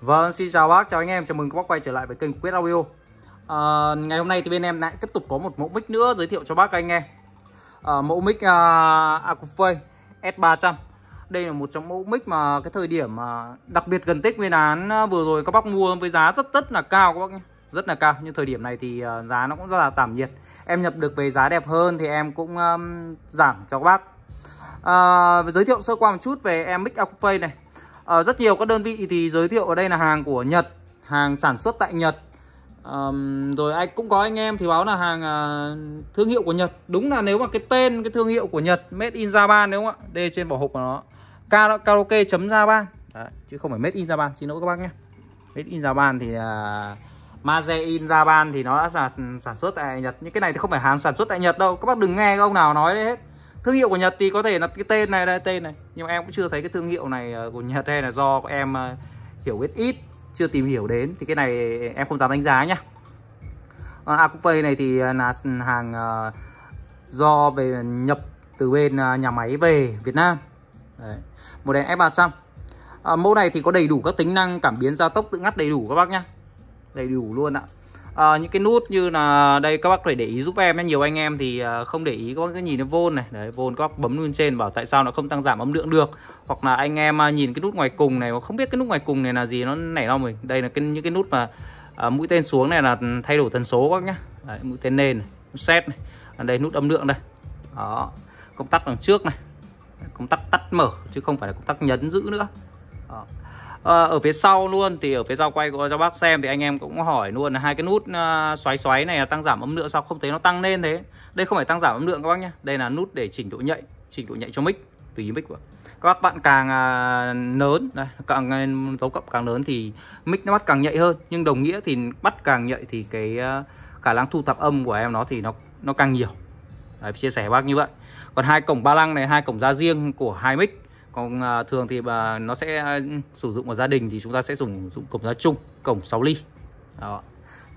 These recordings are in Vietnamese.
Vâng, xin chào bác, chào anh em, chào mừng các bác quay trở lại với kênh Quyết Audio à, Ngày hôm nay thì bên em lại tiếp tục có một mẫu mic nữa giới thiệu cho bác anh em à, Mẫu mic à, à Acufay S300 Đây là một trong mẫu mic mà cái thời điểm à, đặc biệt gần tích Nguyên án à, vừa rồi các bác mua với giá rất rất là cao các bác nhé Rất là cao, nhưng thời điểm này thì à, giá nó cũng rất là giảm nhiệt Em nhập được về giá đẹp hơn thì em cũng um, giảm cho các bác à, Giới thiệu sơ qua một chút về em mic Acufay này à, rất nhiều các đơn vị thì giới thiệu ở đây là hàng của Nhật hàng sản xuất tại Nhật Um, rồi anh cũng có anh em thì báo là hàng uh, thương hiệu của Nhật đúng là nếu mà cái tên cái thương hiệu của Nhật made in Japan đúng không ạ đây trên vỏ hộp của nó karaoke chấm Japan Đấy, chứ không phải made in Japan xin lỗi các bác nhé made in Japan thì uh, à, Maze in Japan thì nó đã sản, sản xuất tại Nhật những cái này thì không phải hàng sản xuất tại Nhật đâu các bác đừng nghe ông nào nói đấy hết thương hiệu của Nhật thì có thể là cái tên này đây tên này nhưng mà em cũng chưa thấy cái thương hiệu này ờ, của Nhật hay là do em ờ, hiểu biết ít chưa tìm hiểu đến thì cái này em không dám đánh giá nhá ờ, Acupay à, này thì là hàng do về nhập từ bên nhà máy về Việt Nam Đấy. một đèn F300 mẫu này thì có đầy đủ các tính năng cảm biến gia tốc tự ngắt đầy đủ các bác nhá đầy đủ luôn ạ à, những cái nút như là đây các bác phải để ý giúp em nhé nhiều anh em thì ờ, không để ý các bác cứ nhìn đến vôn này đấy vôn các bác bấm lên trên bảo tại sao nó không tăng giảm âm lượng được hoặc là anh em ờ, nhìn cái nút ngoài cùng này mà không biết cái nút ngoài cùng này là gì nó nảy ra mình đây là cái những cái nút mà à, mũi tên xuống này là thay đổi tần số các nhá đấy, mũi tên lên này, set này à, đây nút âm lượng đây đó công tắc đằng trước này công tắc tắt mở chứ không phải là công tắc nhấn giữ nữa đó. Ờ, ở phía sau luôn thì ở phía sau quay cho bác xem thì anh em cũng hỏi luôn là hai cái nút ờ, xoáy xoáy này là tăng giảm âm lượng sao không thấy nó tăng lên thế đây không phải tăng giảm âm lượng các bác nhé đây là nút để chỉnh độ nhạy chỉnh độ nhạy cho mic tùy mic của các bạn càng à, lớn đây, càng à, dấu cộng càng lớn thì mic nó bắt càng nhạy hơn nhưng đồng nghĩa thì bắt càng nhạy thì cái à, khả năng thu thập âm của em nó thì nó nó càng nhiều Đấy, chia sẻ bác như vậy còn hai cổng ba lăng này hai cổng ra riêng của hai mic còn à, thường thì bà nó sẽ à, sử dụng ở gia đình thì chúng ta sẽ dùng dụng cổng giá chung cổng 6 ly đó.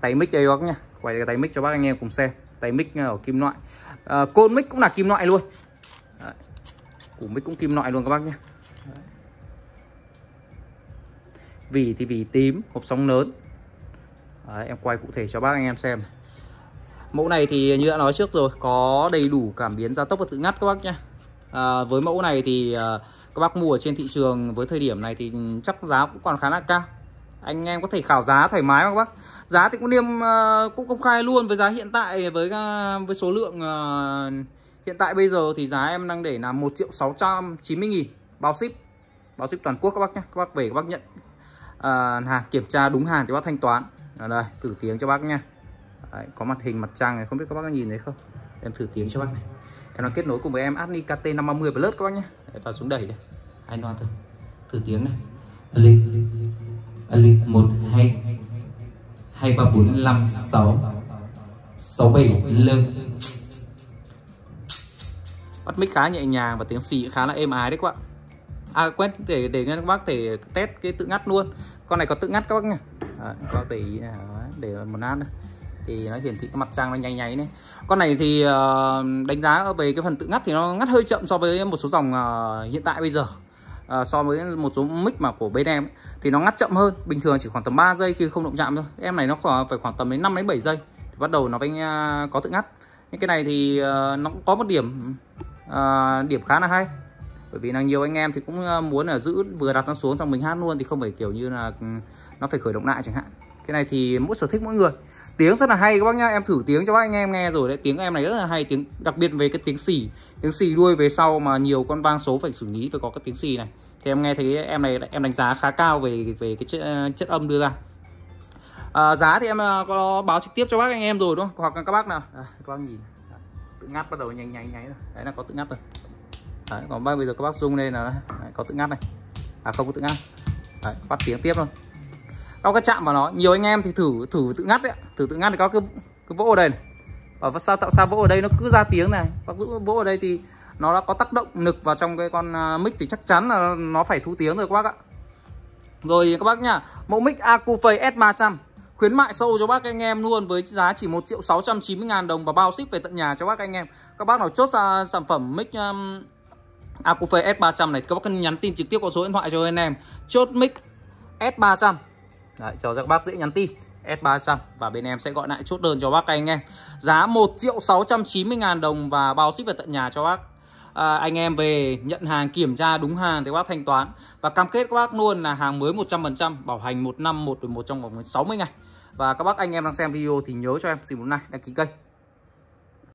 tay mic đây bác nhá quay cái tay mic cho bác anh em cùng xem tay mic à, ở kim loại à, côn mic cũng là kim loại luôn củ mic cũng kim loại luôn các bác nhé vì thì vì tím hộp sóng lớn Đấy, em quay cụ thể cho bác anh em xem mẫu này thì như đã nói trước rồi có đầy đủ cảm biến gia tốc và tự ngắt các bác nhé à, với mẫu này thì uh, các bác mua ở trên thị trường với thời điểm này thì chắc giá cũng còn khá là cao anh em có thể khảo giá thoải mái mà các bác giá thì cũng niêm ờ, cũng công khai luôn với giá hiện tại với ờ, với số lượng ờ, hiện tại bây giờ thì giá em đang để là 1 triệu 690 nghìn bao ship bao ship toàn quốc các bác nhé các bác về các bác nhận à, hàng kiểm tra đúng hàng thì bác thanh toán ở đây thử tiếng cho bác nha Đấy, có mặt hình mặt trăng này không biết các bác có nhìn thấy không em thử tiếng cho bác này cái nó kết nối cùng với em Adni KT550 Plus các bác nhé để vào xuống đẩy đây anh nói thử thử tiếng này ali ali một hai hai ba bốn năm sáu sáu bảy lưng bắt mic khá nhẹ nhàng và tiếng xì khá là êm ái đấy các bạn à quên để để các bác thể test cái tự ngắt luôn con này có tự ngắt các bác nha à, có để ý à, để một nát đây thì nó hiển thị cái mặt trăng nó nháy nháy này con này thì ờ, đánh giá về cái phần tự ngắt thì nó ngắt hơi chậm so với một số dòng ờ, hiện tại bây giờ à, so với một số mic mà của bên em thì nó ngắt chậm hơn bình thường chỉ khoảng tầm 3 giây khi không động chạm thôi em này nó khoảng phải khoảng tầm đến 5 đến 7 giây thì bắt đầu nó phải có tự ngắt nhưng cái này thì nó cũng có một điểm à, điểm khá là hay bởi vì là nhiều anh em thì cũng muốn là giữ vừa đặt nó xuống xong mình hát luôn thì không phải kiểu như là ừ, nó phải khởi động lại chẳng hạn cái này thì mỗi sở thích mỗi người tiếng rất là hay các bác nhá em thử tiếng cho bác anh em nghe rồi đấy tiếng em này rất là hay tiếng đặc biệt về cái tiếng xỉ tiếng xỉ đuôi về sau mà nhiều con vang số phải xử lý phải có cái tiếng xỉ này thì em nghe thấy em này em đánh giá khá cao về về cái chất, chất âm đưa ra à, giá thì em à, có báo trực tiếp cho bác anh em rồi đúng không hoặc là các bác nào à, các bác nhìn tự ngắt bắt đầu nháy nháy nháy rồi đấy là có tự ngắt rồi đấy, còn bác bây giờ các bác zoom lên là đấy, có tự ngắt này à không có tự ngắt đấy, bắt tiếng tiếp luôn cao cứ chạm vào nó nhiều anh em thì thử thử tự ngắt đấy thử tự ngắt thì cao cứ cứ vỗ ở đây này. và sao tạo sao vỗ ở đây nó cứ ra tiếng này bác dũ vỗ ở đây thì nó đã có tác động lực vào trong cái con à, mic thì chắc chắn là nó phải thu tiếng rồi các bác ạ rồi các bác nhá mẫu mic Acufei S300 khuyến mại sâu cho bác anh em luôn với giá chỉ 1 triệu 690 ngàn đồng và bao ship về tận nhà cho bác anh em các bác nào chốt ra sản phẩm mic um, Acufei S300 này các bác cần nhắn tin trực tiếp qua số điện thoại cho anh em chốt mic S300 Đấy, cho các bác dễ nhắn tin S300 và bên em sẽ gọi lại chốt đơn cho bác anh em giá 1 triệu 690 ngàn đồng và bao ship về tận nhà cho bác à, anh em về nhận hàng kiểm tra đúng hàng thì bác thanh toán và cam kết các bác luôn là hàng mới 100% bảo hành 1 năm 1 một trong vòng 60 ngày và các bác anh em đang xem video thì nhớ cho em xin một like đăng ký kênh